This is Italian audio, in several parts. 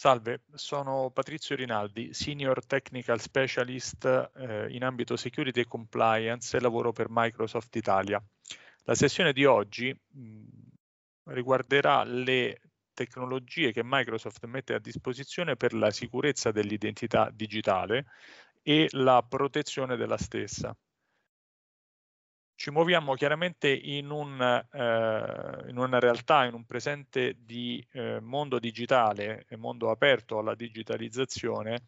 Salve, sono Patrizio Rinaldi, Senior Technical Specialist eh, in ambito Security e Compliance e lavoro per Microsoft Italia. La sessione di oggi mh, riguarderà le tecnologie che Microsoft mette a disposizione per la sicurezza dell'identità digitale e la protezione della stessa ci muoviamo chiaramente in, un, eh, in, una realtà, in un presente di eh, mondo digitale, mondo aperto alla digitalizzazione,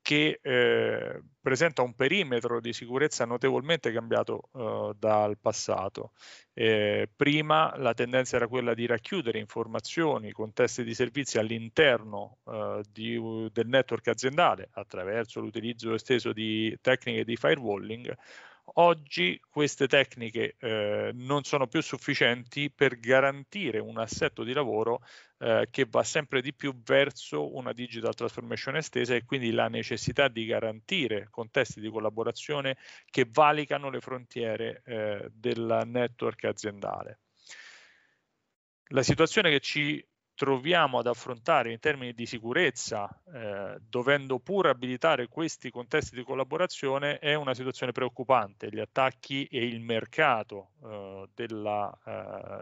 che eh, presenta un perimetro di sicurezza notevolmente cambiato eh, dal passato. Eh, prima la tendenza era quella di racchiudere informazioni, contesti di servizi all'interno eh, di, del network aziendale attraverso l'utilizzo esteso di tecniche di firewalling. Oggi queste tecniche eh, non sono più sufficienti per garantire un assetto di lavoro eh, che va sempre di più verso una digital transformation estesa e quindi la necessità di garantire contesti di collaborazione che valicano le frontiere eh, del network aziendale. La situazione che ci troviamo ad affrontare in termini di sicurezza, eh, dovendo pur abilitare questi contesti di collaborazione, è una situazione preoccupante. Gli attacchi e il mercato eh, della,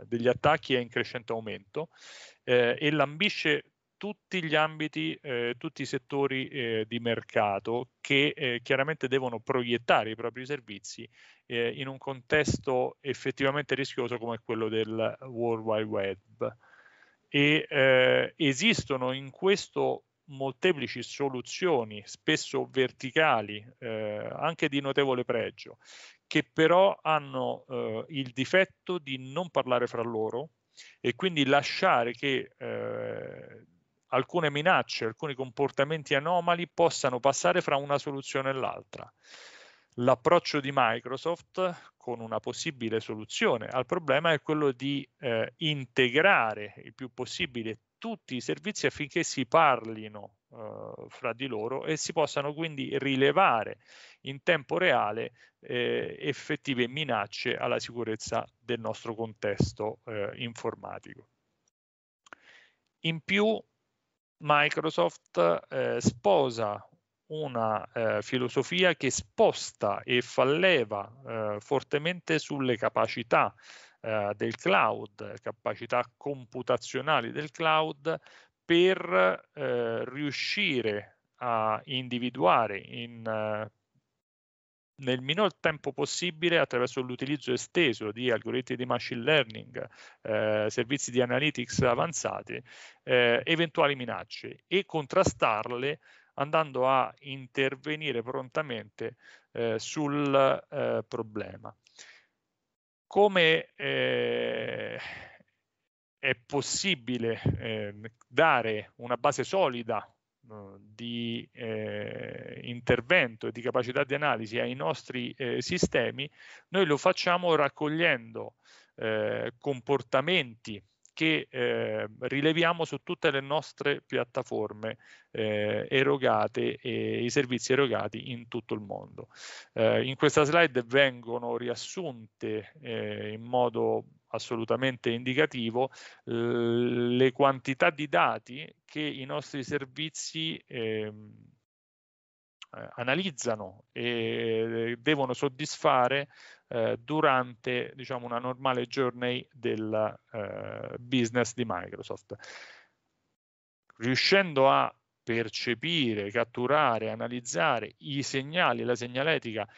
eh, degli attacchi è in crescente aumento eh, e lambisce tutti gli ambiti, eh, tutti i settori eh, di mercato che chiaramente devono proiettare i propri servizi in un contesto effettivamente rischioso come quello del World Wide Web e eh, esistono in questo molteplici soluzioni, spesso verticali, eh, anche di notevole pregio, che però hanno eh, il difetto di non parlare fra loro e quindi lasciare che eh, alcune minacce, alcuni comportamenti anomali possano passare fra una soluzione e l'altra. L'approccio di Microsoft con una possibile soluzione al problema è quello di eh, integrare il più possibile tutti i servizi affinché si parlino eh, fra di loro e si possano quindi rilevare in tempo reale eh, effettive minacce alla sicurezza del nostro contesto eh, informatico. In più Microsoft eh, sposa una eh, filosofia che sposta e fa leva eh, fortemente sulle capacità eh, del cloud, capacità computazionali del cloud, per eh, riuscire a individuare in, eh, nel minor tempo possibile attraverso l'utilizzo esteso di algoritmi di machine learning, eh, servizi di analytics avanzati, eventuali minacce e contrastarle andando a intervenire prontamente eh, sul eh, problema. Come eh, è possibile ehm, dare una base solida di eh, intervento e di capacità di analisi ai nostri eh, sistemi, noi lo facciamo raccogliendo eh, comportamenti che eh, rileviamo su tutte le nostre piattaforme eh, erogate e i servizi erogati in tutto il mondo. Eh, in questa slide vengono riassunte eh, in modo assolutamente indicativo le quantità di dati che i nostri servizi ehm, eh, analizzano e eh, devono soddisfare eh, durante diciamo, una normale journey del eh, business di Microsoft. Riuscendo a percepire, catturare, analizzare i segnali, la segnaletica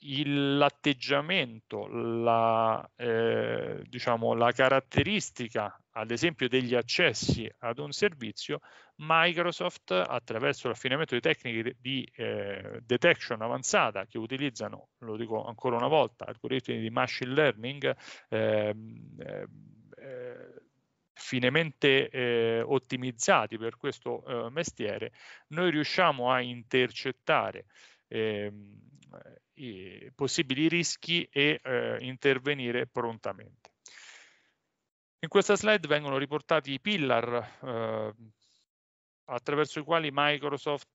il, l'atteggiamento, la, eh, diciamo, la caratteristica, ad esempio, degli accessi ad un servizio, Microsoft, attraverso l'affinamento di tecniche di eh, detection avanzata che utilizzano, lo dico ancora una volta, algoritmi di machine learning, ehm, eh, eh, finemente eh, ottimizzati per questo eh, mestiere, noi riusciamo a intercettare eh, eh, i possibili rischi e eh, intervenire prontamente. In questa slide vengono riportati i pillar eh, attraverso i quali Microsoft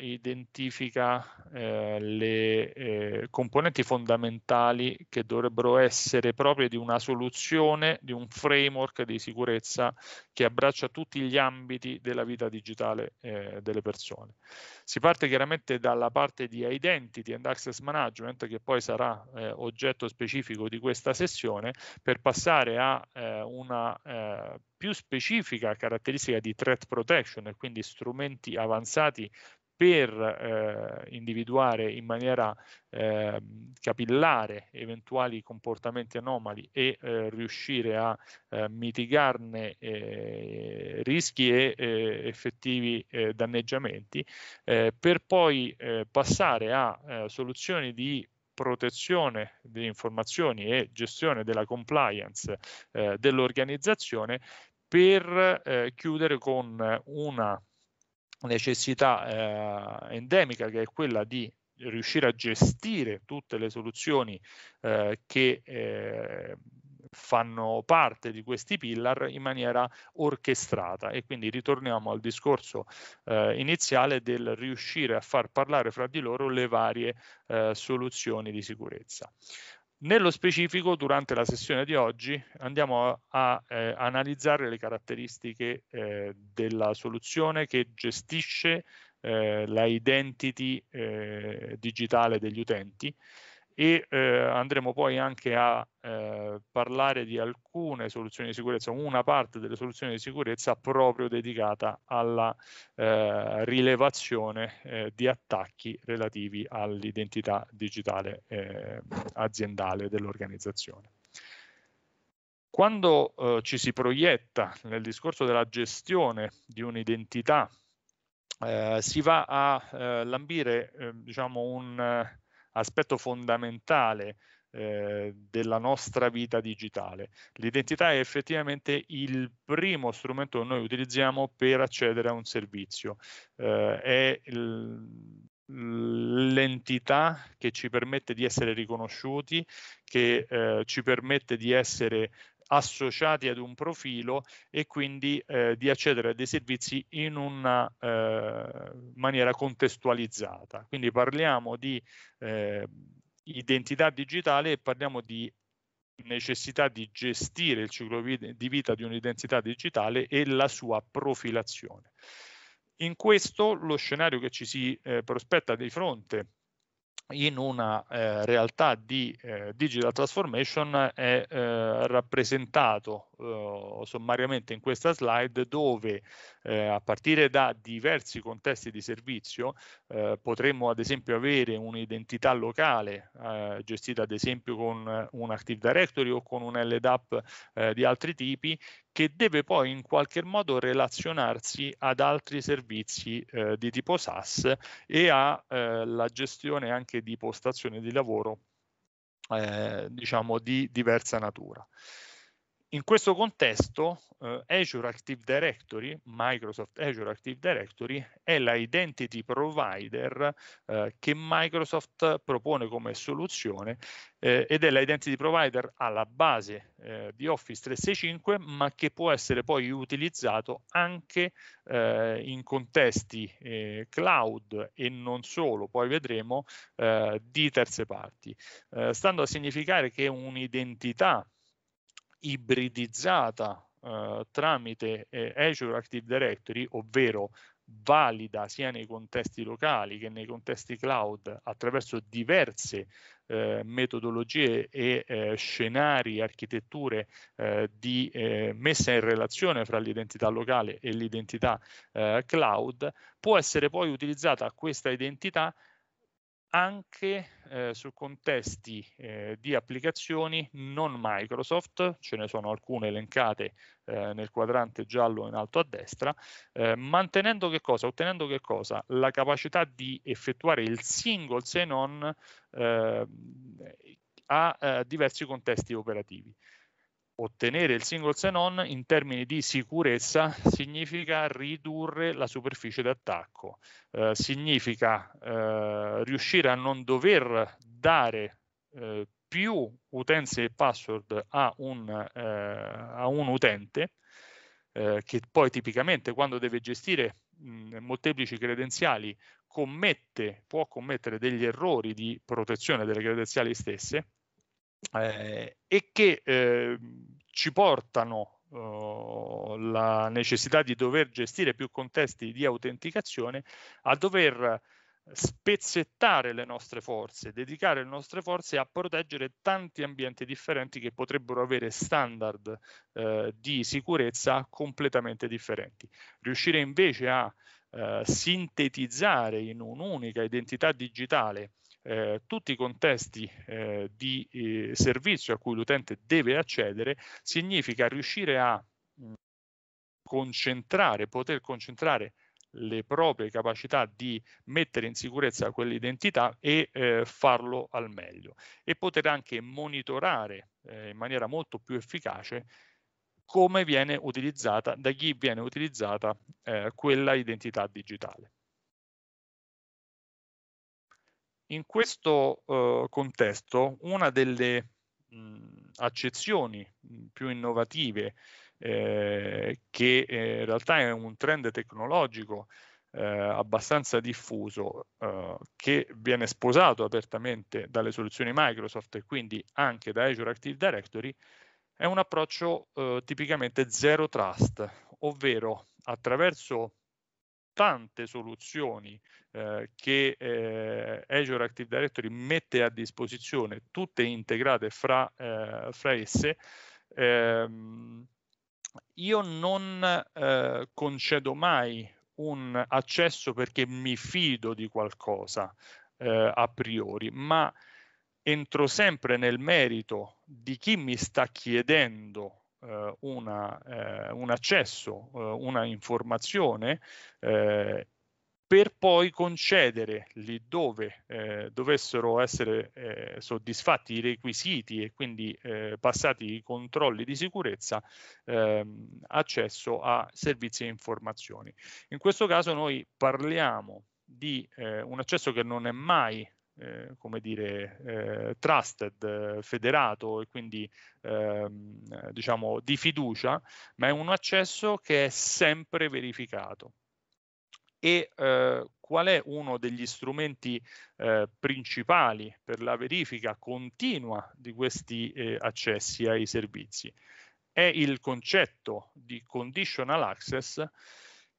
identifica eh, le eh, componenti fondamentali che dovrebbero essere proprie di una soluzione, di un framework di sicurezza che abbraccia tutti gli ambiti della vita digitale eh, delle persone. Si parte chiaramente dalla parte di identity and access management che poi sarà eh, oggetto specifico di questa sessione per passare a eh, una eh, più specifica caratteristica di threat protection e quindi strumenti avanzati per eh, individuare in maniera eh, capillare eventuali comportamenti anomali e eh, riuscire a eh, mitigarne eh, rischi e eh, effettivi danneggiamenti, per poi passare a soluzioni di protezione delle informazioni e gestione della compliance dell'organizzazione per chiudere con una necessità eh, endemica che è quella di riuscire a gestire tutte le soluzioni eh, che eh, fanno parte di questi pillar in maniera orchestrata e quindi ritorniamo al discorso eh, iniziale del riuscire a far parlare fra di loro le varie eh, soluzioni di sicurezza. Nello specifico, durante la sessione di oggi, andiamo a, a eh, analizzare le caratteristiche eh, della soluzione che gestisce eh, la identity eh, digitale degli utenti e eh, andremo poi anche a eh, parlare di alcune soluzioni di sicurezza, una parte delle soluzioni di sicurezza proprio dedicata alla eh, rilevazione eh, di attacchi relativi all'identità digitale eh, aziendale dell'organizzazione. Quando eh, ci si proietta nel discorso della gestione di un'identità, si va a lambire diciamo un aspetto fondamentale eh, della nostra vita digitale. L'identità è effettivamente il primo strumento che noi utilizziamo per accedere a un servizio. Eh, è il, l'entità che ci permette di essere riconosciuti, che eh, ci permette di essere associati ad un profilo e quindi eh, di accedere a dei servizi in una eh, maniera contestualizzata. Quindi parliamo di eh, identità digitale e parliamo di necessità di gestire il ciclo di vita di un'identità digitale e la sua profilazione. In questo lo scenario che ci si eh, prospetta di fronte in una eh, realtà di eh, digital transformation è eh, rappresentato eh, sommariamente in questa slide dove eh, a partire da diversi contesti di servizio eh, potremmo ad esempio avere un'identità locale gestita ad esempio con un Active Directory o con un LDAP di altri tipi che deve poi in qualche modo relazionarsi ad altri servizi eh, di tipo SaaS e alla eh, gestione anche di postazioni di lavoro eh, diciamo di diversa natura. In questo contesto eh, Azure Active Directory, Microsoft Azure Active Directory, è la identity provider eh, che Microsoft propone come soluzione eh, ed è la identity provider alla base eh, di Office 365 ma che può essere poi utilizzato anche eh, in contesti eh, cloud e non solo, poi vedremo, di terze parti, stando a significare che un'identità ibridizzata eh, tramite eh, Azure Active Directory, ovvero valida sia nei contesti locali che nei contesti cloud attraverso diverse eh, metodologie e eh, scenari, architetture eh, di eh, messa in relazione fra l'identità locale e l'identità eh, cloud, può essere poi utilizzata questa identità anche eh, su contesti eh, di applicazioni non Microsoft, ce ne sono alcune elencate eh, nel quadrante giallo in alto a destra, eh, mantenendo che cosa? Ottenendo che cosa? La capacità di effettuare il single se non ehm, a eh, diversi contesti operativi ottenere il single sign-on in termini di sicurezza significa ridurre la superficie d'attacco, eh, significa eh, riuscire a non dover dare eh, più utenze e password a un, eh, a un utente eh, che poi tipicamente quando deve gestire mh, molteplici credenziali commette, può commettere degli errori di protezione delle credenziali stesse eh, e che eh, ci portano oh, la necessità di dover gestire più contesti di autenticazione a dover spezzettare le nostre forze, dedicare le nostre forze a proteggere tanti ambienti differenti che potrebbero avere standard eh, di sicurezza completamente differenti. Riuscire invece a eh, sintetizzare in un'unica identità digitale eh, tutti i contesti eh, di eh, servizio a cui l'utente deve accedere significa riuscire a mm, concentrare, poter concentrare le proprie capacità di mettere in sicurezza quell'identità e eh, farlo al meglio e poter anche monitorare eh, in maniera molto più efficace come viene utilizzata, da chi viene utilizzata eh, quella identità digitale. In questo eh, contesto, una delle mh, accezioni più innovative, eh, che eh, in realtà è un trend tecnologico eh, abbastanza diffuso eh, che viene sposato apertamente dalle soluzioni Microsoft e quindi anche da Azure Active Directory, è un approccio eh, tipicamente zero trust, ovvero attraverso tante soluzioni eh, che eh, Azure Active Directory mette a disposizione, tutte integrate fra, eh, fra esse, ehm, io non eh, concedo mai un accesso perché mi fido di qualcosa eh, a priori, ma entro sempre nel merito di chi mi sta chiedendo eh, una, eh, un accesso, eh, una informazione eh, per poi concedere lì dove eh, dovessero essere eh, soddisfatti i requisiti e quindi passati i controlli di sicurezza ehm, accesso a servizi e informazioni. In questo caso noi parliamo di un accesso che non è mai eh, come dire, eh, trusted, eh, federato e quindi ehm, eh, diciamo di fiducia, ma è un accesso che è sempre verificato. E eh, qual è uno degli strumenti principali per la verifica continua di questi accessi ai servizi? È il concetto di conditional access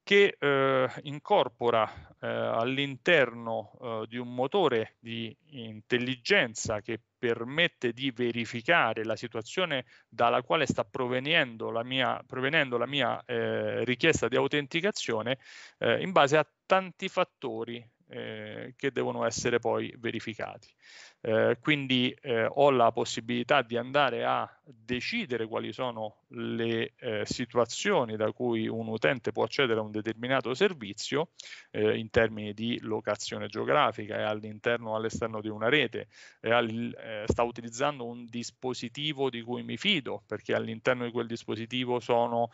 che eh, incorpora eh, all'interno eh, di un motore di intelligenza che permette di verificare la situazione dalla quale sta provenendo la mia, provenendo la mia eh, richiesta di autenticazione eh, in base a tanti fattori eh, che devono essere poi verificati. Eh, quindi eh, ho la possibilità di andare a decidere quali sono le eh, situazioni da cui un utente può accedere a un determinato servizio eh, in termini di locazione geografica e all'interno o all'esterno di una rete. Al, eh, sta utilizzando un dispositivo di cui mi fido perché all'interno di quel dispositivo sono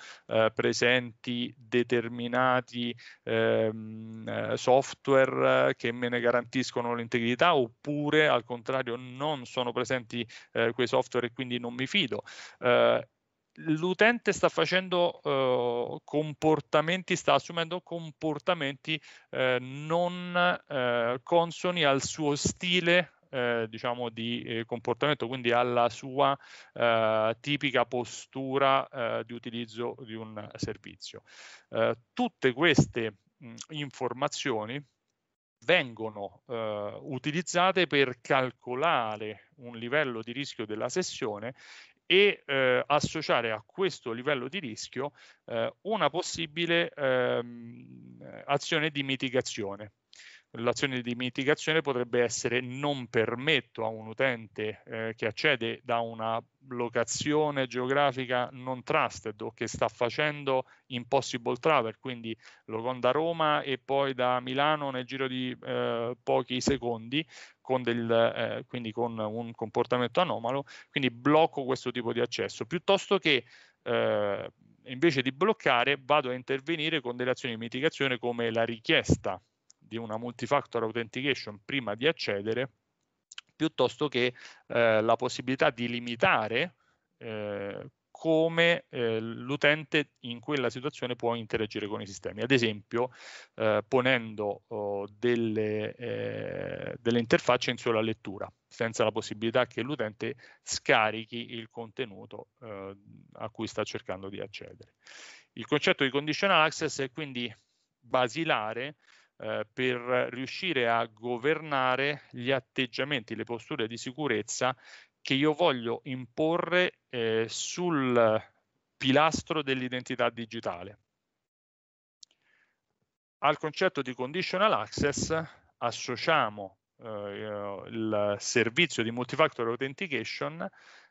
presenti determinati ehm, software che me ne garantiscono l'integrità oppure al contrario contrario non sono presenti eh, quei software e quindi non mi fido. Eh, l'utente sta facendo eh, comportamenti, sta assumendo comportamenti eh, non eh, consoni al suo stile eh, diciamo di eh, comportamento, quindi alla sua eh, tipica postura eh, di utilizzo di un servizio. tutte queste mh, informazioni vengono eh, utilizzate per calcolare un livello di rischio della sessione e eh, associare a questo livello di rischio eh, una possibile ehm, azione di mitigazione. L'azione di mitigazione potrebbe essere non permetto a un utente eh, che accede da una locazione geografica non trusted o che sta facendo impossible travel, quindi lo con da Roma e poi da Milano nel giro di eh, pochi secondi, con del, eh, quindi con un comportamento anomalo, quindi blocco questo tipo di accesso, piuttosto che eh, invece di bloccare vado a intervenire con delle azioni di mitigazione come la richiesta di una multifactor authentication prima di accedere, piuttosto che eh, la possibilità di limitare eh, come eh, l'utente in quella situazione può interagire con i sistemi. Ad esempio, eh, ponendo oh, delle, eh, delle, interfacce in sola lettura, senza la possibilità che l'utente scarichi il contenuto eh, a cui sta cercando di accedere. Il concetto di conditional access è quindi basilare eh, per riuscire a governare gli atteggiamenti, le posture di sicurezza che io voglio imporre eh, sul pilastro dell'identità digitale. Al concetto di conditional access associamo eh, il servizio di multifactor authentication,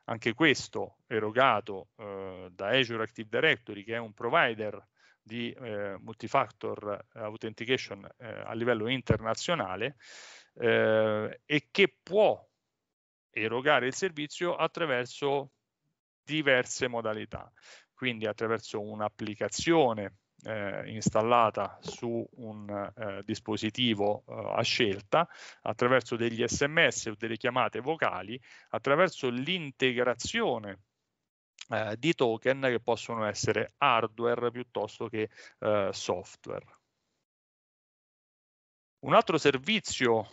anche questo erogato eh, da Azure Active Directory, che è un provider di eh, multifactor eh, authentication eh, a livello internazionale eh, e che può erogare il servizio attraverso diverse modalità, quindi attraverso un'applicazione eh, installata su un eh, dispositivo eh, a scelta attraverso degli sms o delle chiamate vocali, attraverso l'integrazione eh, di token che possono essere hardware piuttosto che eh, software. Un altro servizio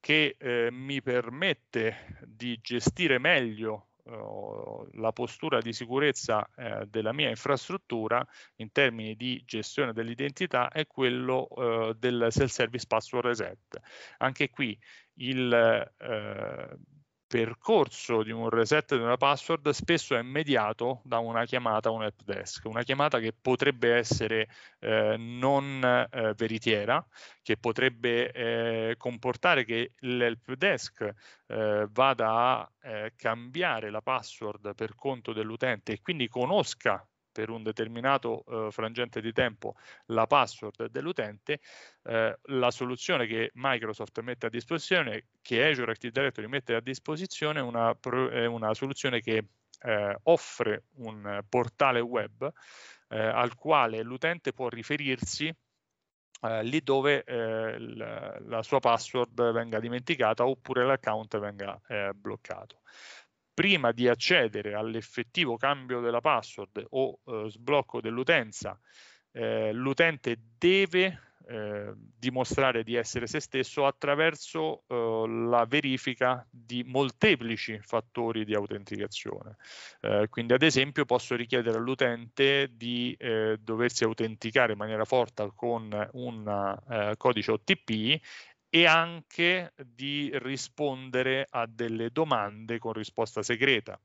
che eh, mi permette di gestire meglio eh, la postura di sicurezza eh, della mia infrastruttura in termini di gestione dell'identità è quello eh, del self-service password reset. Anche qui il, eh, percorso di un reset di una password spesso è mediato da una chiamata a un help desk, una chiamata che potrebbe essere eh, non eh, veritiera, che potrebbe eh, comportare che l'help desk eh, vada a eh, cambiare la password per conto dell'utente e quindi conosca per un determinato eh, frangente di tempo la password dell'utente, eh, la soluzione che Microsoft mette a disposizione, che Azure Active Directory mette a disposizione, è una, una, soluzione che eh, offre un portale web eh, al quale l'utente può riferirsi Uh, lì dove uh, eh, la, la, sua password venga dimenticata oppure l'account venga uh, bloccato prima di accedere all'effettivo cambio della password o eh, sblocco dell'utenza, eh, l'utente deve eh, dimostrare di essere se stesso attraverso eh, la verifica di molteplici fattori di autenticazione. Eh, quindi ad esempio posso richiedere all'utente di eh, doversi autenticare in maniera forte con un codice OTP e anche di rispondere a delle domande con risposta segreta.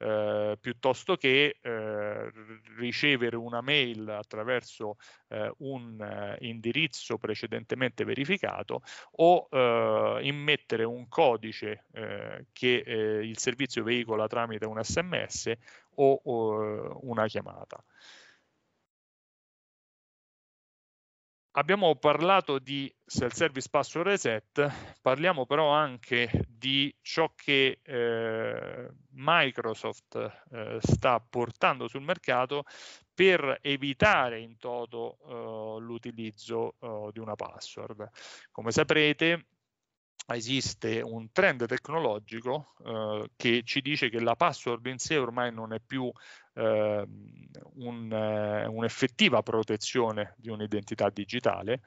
Eh, piuttosto che eh, ricevere una mail attraverso eh, un eh, indirizzo precedentemente verificato o eh, immettere un codice eh, che il servizio veicola tramite un sms o, o una chiamata. Abbiamo parlato di self-service password reset, parliamo però anche di ciò che eh, Microsoft eh, sta portando sul mercato per evitare in toto eh, l'utilizzo eh, di una password. Come saprete, esiste un trend tecnologico eh, che ci dice che la password in sé ormai non è più ehm, eh, un'effettiva protezione di un'identità digitale.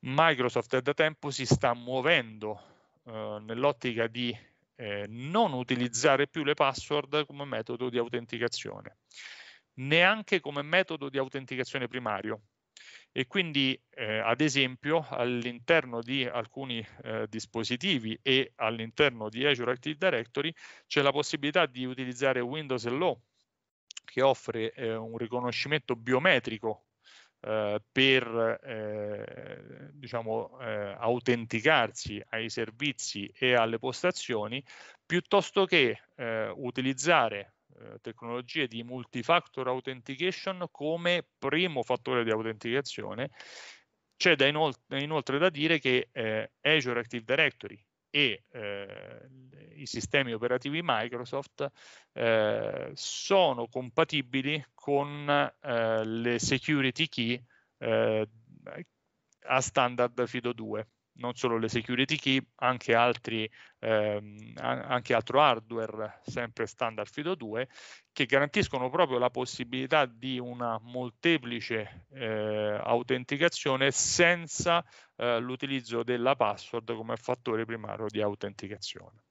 Microsoft da tempo si sta muovendo eh, nell'ottica di eh, non utilizzare più le password come metodo di autenticazione, neanche come metodo di autenticazione primario e quindi eh, ad esempio all'interno di alcuni eh, dispositivi e all'interno di Azure Active Directory c'è la possibilità di utilizzare Windows Hello che offre eh, un riconoscimento biometrico eh, per eh, diciamo, eh, autenticarsi ai servizi e alle postazioni piuttosto che utilizzare eh, tecnologie di multifactor authentication come primo fattore di autenticazione, c'è da inol- inoltre da dire che eh, Azure Active Directory e eh, i sistemi operativi Microsoft eh, sono compatibili con eh, le security key eh, a standard FIDO2 non solo le security key, anche, altri, ehm, anche altro hardware, sempre standard FIDO 2, che garantiscono proprio la possibilità di una molteplice eh, autenticazione senza eh, l'utilizzo della password come fattore primario di autenticazione.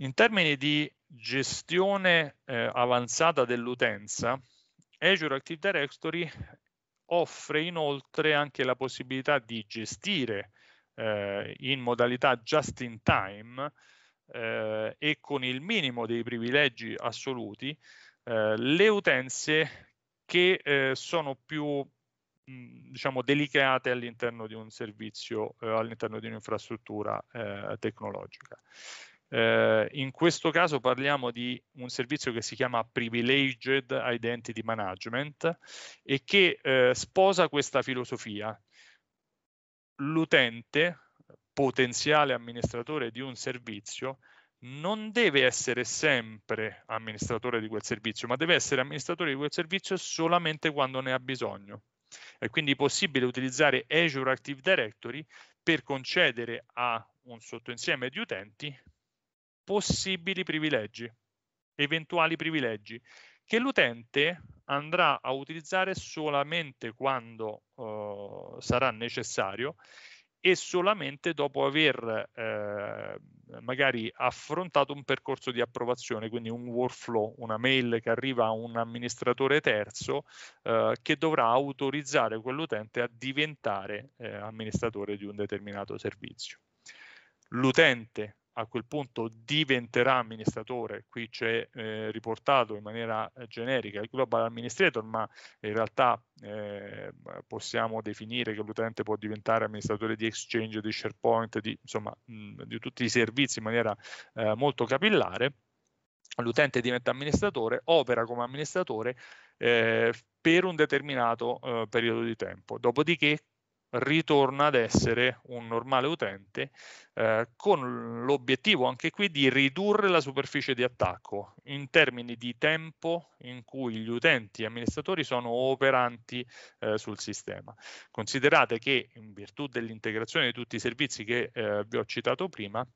In termini di gestione eh, avanzata dell'utenza, Azure Active Directory offre inoltre anche la possibilità di gestire eh, in modalità just in time eh, e con il minimo dei privilegi assoluti eh, le utenze che eh, sono più diciamo delicate all'interno di un servizio eh, all'interno di un'infrastruttura eh, tecnologica eh, in questo caso parliamo di un servizio che si chiama Privileged Identity Management e che eh, sposa questa filosofia. L'utente, potenziale amministratore di un servizio, non deve essere sempre amministratore di quel servizio, ma deve essere amministratore di quel servizio solamente quando ne ha bisogno. È quindi possibile utilizzare Azure Active Directory per concedere a un sottoinsieme di utenti possibili privilegi, eventuali privilegi, che l'utente andrà a utilizzare solamente quando eh, sarà necessario e solamente dopo aver eh, magari affrontato un percorso di approvazione, quindi un workflow, una mail che arriva a un amministratore terzo eh, che dovrà autorizzare quell'utente a diventare eh, amministratore di un determinato servizio. L'utente a quel punto diventerà amministratore, qui c'è eh, riportato in maniera eh, generica il global administrator, ma in realtà eh, possiamo definire che l'utente può diventare amministratore di Exchange, di SharePoint, di, insomma, mh, di tutti i servizi in maniera eh, molto capillare. L'utente diventa amministratore, opera come amministratore eh, per un determinato eh, periodo di tempo. Dopodiché ritorna ad essere un normale utente eh, con l'obiettivo anche qui di ridurre la superficie di attacco in termini di tempo in cui gli utenti amministratori sono operanti eh, sul sistema. Considerate che in virtù dell'integrazione di tutti i servizi che eh, vi ho citato prima,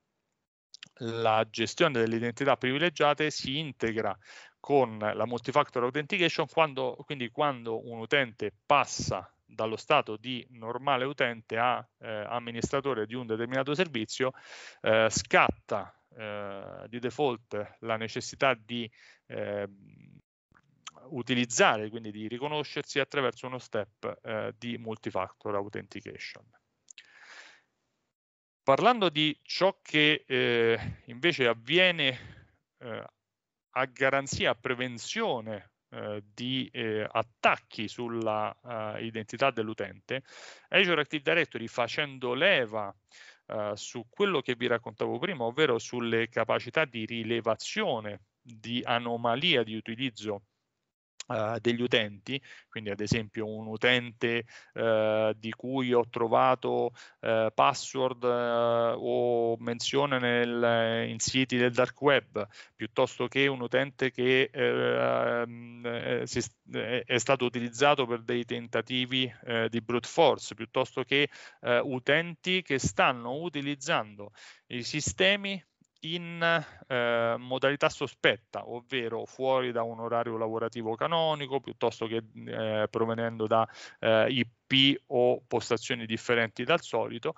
la gestione delle identità privilegiate si integra con la multifactor authentication quando, quindi quando un utente passa dallo stato di normale utente a eh, amministratore di un determinato servizio, eh, scatta eh, di default la necessità di ehm, utilizzare, quindi di riconoscersi attraverso uno step eh, di multifactor authentication. Parlando di ciò che eh, invece avviene eh, a garanzia, a prevenzione eh, di eh, attacchi sulla uh, identità dell'utente, Azure Active Directory facendo leva uh, su quello che vi raccontavo prima, ovvero sulle capacità di rilevazione di anomalia di utilizzo uh, degli utenti, quindi ad esempio un utente uh, di cui ho trovato eh, password o menzione nel, in siti del dark web, piuttosto che un utente che mm, è stato utilizzato per dei tentativi di brute force, piuttosto che utenti che stanno utilizzando i sistemi in eh, modalità sospetta, ovvero fuori da un orario lavorativo canonico piuttosto che eh, provenendo da eh, IP o postazioni differenti dal solito.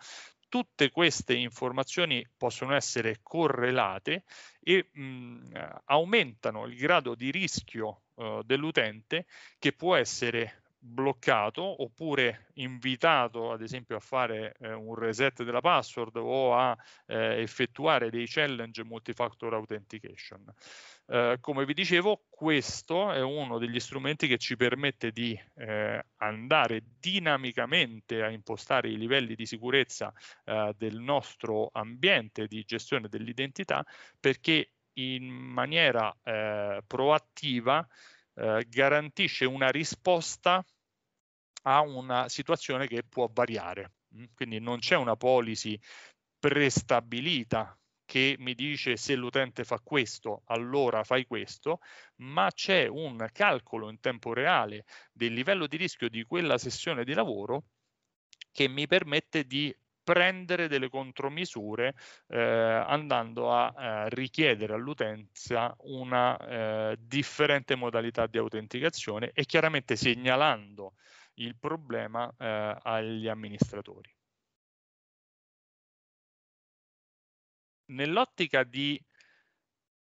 Tutte queste informazioni possono essere correlate e mh, mm, eh, aumentano il grado di rischio eh, dell'utente che può essere bloccato oppure invitato ad esempio a fare eh, un reset della password o a eh, effettuare dei challenge multifactor authentication. Eh, come vi dicevo, questo è uno degli strumenti che ci permette di eh, andare dinamicamente a impostare i livelli di sicurezza eh, del nostro ambiente di gestione dell'identità perché in maniera eh, proattiva garantisce una risposta a una situazione che può variare. Mm? Quindi non c'è una policy prestabilita che mi dice se l'utente fa questo, allora fai questo, ma c'è un calcolo in tempo reale del livello di rischio di quella sessione di lavoro che mi permette di prendere delle contromisure eh, andando a eh, richiedere all'utenza una eh, differente modalità di autenticazione e chiaramente segnalando il problema eh, agli amministratori. Nell'ottica di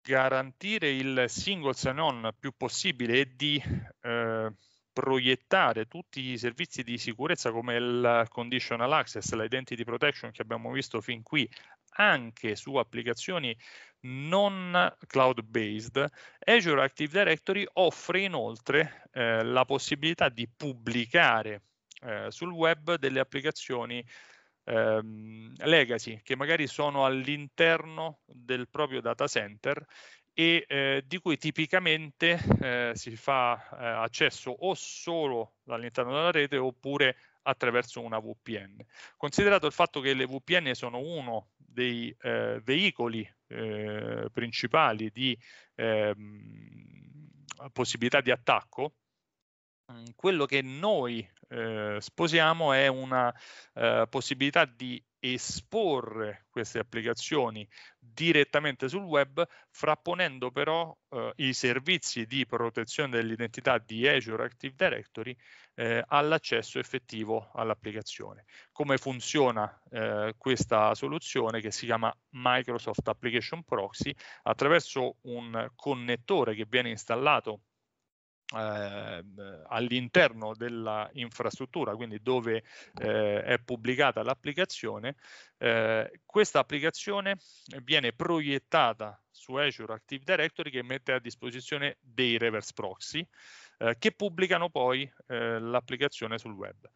garantire il single sign-on più possibile e di eh, proiettare tutti i servizi di sicurezza come il conditional access, l'identity protection che abbiamo visto fin qui, anche su applicazioni non cloud-based, Azure Active Directory offre inoltre eh, la possibilità di pubblicare eh, sul web delle applicazioni ehm, legacy che magari sono all'interno del proprio data center e eh, di cui tipicamente eh, si fa eh, accesso o solo dall'interno della rete oppure attraverso una VPN. Considerato il fatto che le VPN sono uno dei eh, veicoli eh, principali di ehm, possibilità di attacco Mm, quello che noi eh, sposiamo è una eh, possibilità di esporre queste applicazioni direttamente sul web, frapponendo però eh, i servizi di protezione dell'identità di Azure Active Directory eh, all'accesso effettivo all'applicazione. Come funziona eh, questa soluzione che si chiama Microsoft Application Proxy? Attraverso un connettore che viene installato eh, all'interno dell'infrastruttura, quindi dove eh, è pubblicata l'applicazione, eh, questa applicazione viene proiettata su Azure Active Directory che mette a disposizione dei reverse proxy eh, che pubblicano poi eh, l'applicazione sul web.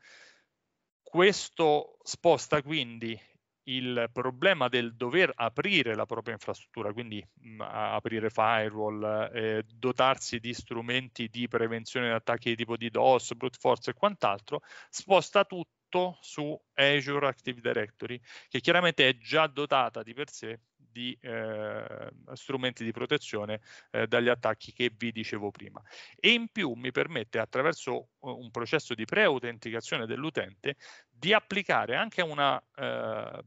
Questo sposta quindi il problema del dover aprire la propria infrastruttura, quindi mh, mhmm, aprire firewall, eh, dotarsi di strumenti di prevenzione di attacchi di tipo DDoS, brute force e quant'altro, sposta tutto su Azure Active Directory, che chiaramente è già dotata di per sé di eh, strumenti di protezione eh, dagli attacchi che vi dicevo prima. E in più mi permette attraverso eh, un processo di preautenticazione dell'utente di applicare anche una eh,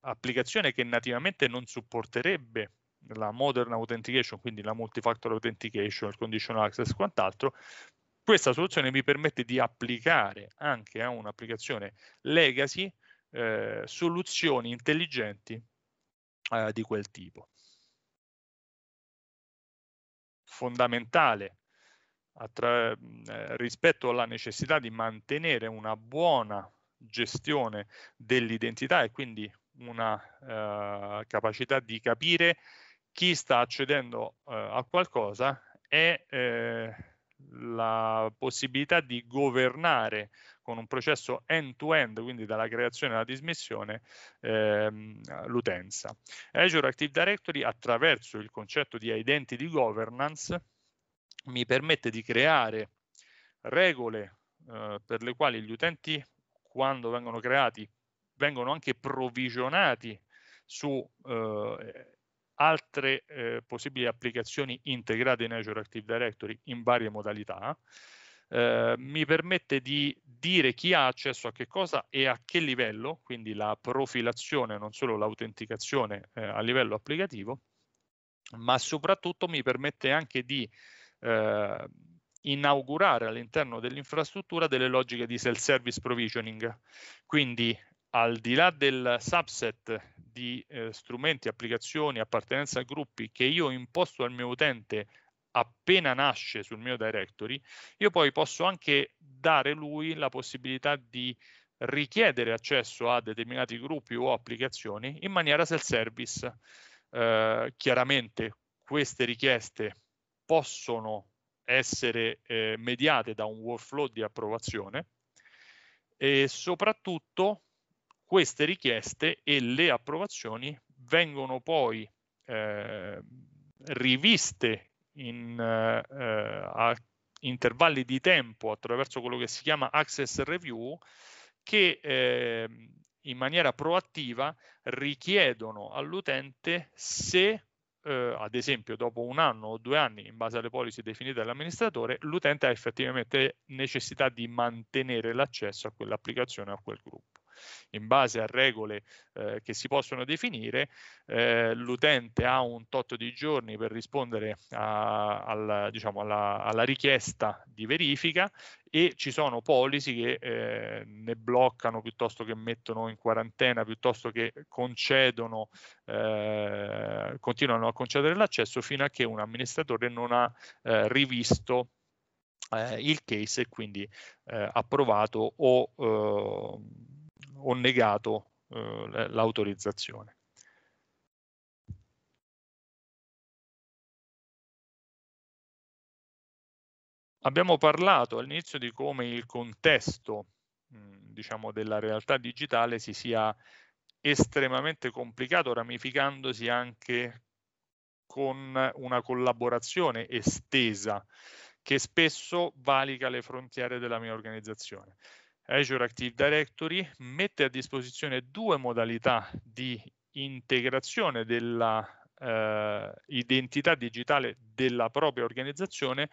applicazione che nativamente non supporterebbe la modern authentication, quindi la multifactor authentication, il conditional access e quant'altro, questa soluzione mi permette di applicare anche a un'applicazione legacy eh, soluzioni intelligenti eh, di quel tipo. Fondamentale eh, rispetto alla necessità di mantenere una buona gestione dell'identità e quindi una eh, capacità di capire chi sta accedendo eh, a qualcosa è eh, la possibilità di governare con un processo end-to-end, quindi dalla creazione alla dismissione, ehm, l'utenza. Azure Active Directory, attraverso il concetto di identity governance, mi permette di creare regole eh, per le quali gli utenti, quando vengono creati, vengono anche provvigionati su eh, altre eh, possibili applicazioni integrate in Azure Active Directory in varie modalità eh, mi permette di dire chi ha accesso a che cosa e a che livello, quindi la profilazione, non solo l'autenticazione eh, a livello applicativo, ma soprattutto mi permette anche di eh, inaugurare all'interno dell'infrastruttura delle logiche di self-service provisioning. Quindi al di là del subset di eh, strumenti, applicazioni, appartenenza a gruppi che io imposto al mio utente appena nasce sul mio directory, io poi posso anche dare lui la possibilità di richiedere accesso a determinati gruppi o applicazioni in maniera self-service. Eh, chiaramente queste richieste possono essere eh, mediate da un workflow di approvazione e soprattutto queste richieste e le approvazioni vengono poi eh, riviste in, eh, eh, a intervalli di tempo attraverso quello che si chiama access review che eh, in maniera proattiva richiedono all'utente se eh, ad esempio dopo un anno o due anni in base alle policy definite dall'amministratore l'utente ha effettivamente necessità di mantenere l'accesso a quell'applicazione o a quel gruppo in base a regole eh, che si possono definire, eh, l'utente ha un tot di giorni per rispondere a, alla, diciamo, alla, alla, richiesta di verifica e ci sono policy che eh, ne bloccano piuttosto che mettono in quarantena, piuttosto che concedono, eh, continuano a concedere l'accesso fino a che un amministratore non ha eh, rivisto eh, il case e quindi eh, approvato o eh, ho negato eh, l'autorizzazione. Abbiamo parlato all'inizio di come il contesto mm, diciamo, della realtà digitale si sia estremamente complicato, ramificandosi anche con una collaborazione estesa che spesso valica le frontiere della mia organizzazione. Azure Active Directory mette a disposizione due modalità di integrazione dell'identità eh, digitale della propria organizzazione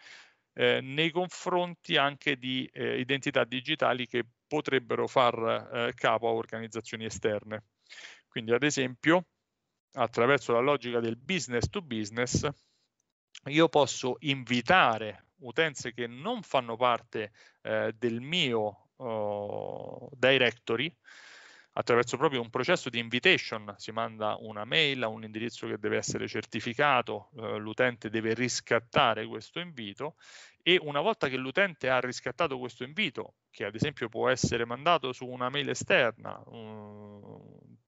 eh, nei confronti anche di eh, identità digitali che potrebbero far eh, capo a organizzazioni esterne. Quindi ad esempio attraverso la logica del business to business io posso invitare utenze che non fanno parte eh, del mio directory attraverso proprio un processo di invitation, si manda una mail a un indirizzo che deve essere certificato, eh, l'utente deve riscattare questo invito e una volta che l'utente ha riscattato questo invito, che ad esempio può essere mandato su una mail esterna, um,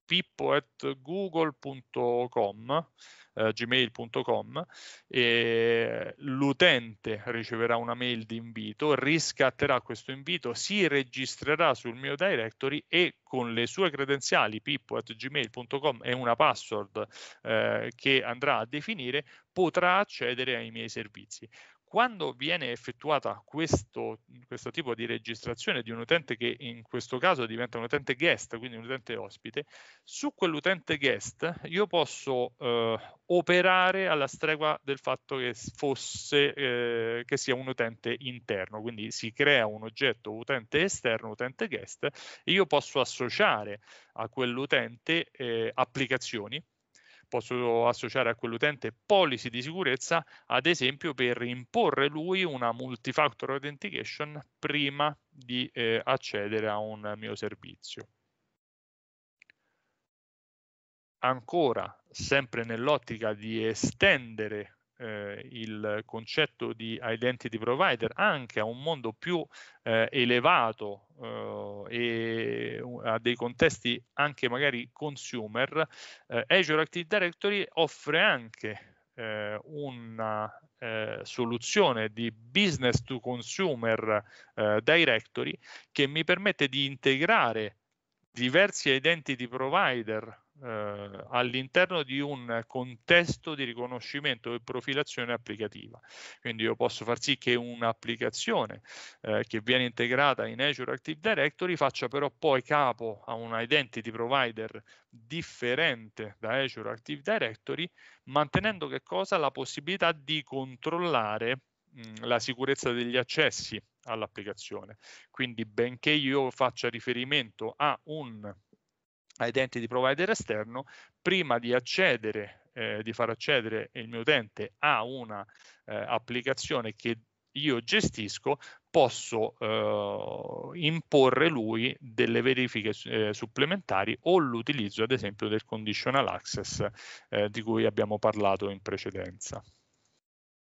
pippo pippo.google.com, eh, gmail.com, e l'utente riceverà una mail di invito, riscatterà questo invito, si registrerà sul mio directory e con le sue credenziali pippo at gmail.com e una password eh, che andrà a definire potrà accedere ai miei servizi quando viene effettuata questo, questo, tipo di registrazione di un utente che in questo caso diventa un utente guest, quindi un utente ospite, su quell'utente guest io posso eh, operare alla stregua del fatto che, fosse, eh, che sia un utente interno, quindi si crea un oggetto utente esterno, utente guest, e io posso associare a quell'utente eh, applicazioni, posso associare a quell'utente policy di sicurezza, ad esempio per imporre lui una multifactor authentication prima di eh, accedere a un mio servizio. Ancora, sempre nell'ottica di estendere eh, il concetto di identity provider anche a un mondo più eh, elevato eh, e a dei contesti anche magari consumer, eh, Azure Active Directory offre anche eh, una eh, soluzione di business to consumer eh, directory che mi permette di integrare diversi identity provider eh, all'interno di un contesto di riconoscimento e profilazione applicativa. Quindi io posso far sì che un'applicazione eh, che viene integrata in Azure Active Directory faccia però poi capo a un identity provider differente da Azure Active Directory, mantenendo che cosa? La possibilità di controllare mm, la sicurezza degli accessi all'applicazione. Quindi benché io faccia riferimento a un a identity provider esterno prima di accedere, eh, di far accedere il mio utente a una eh, applicazione che io gestisco, posso eh, imporre lui delle verifiche eh, supplementari o l'utilizzo ad esempio del conditional access eh, di cui abbiamo parlato in precedenza.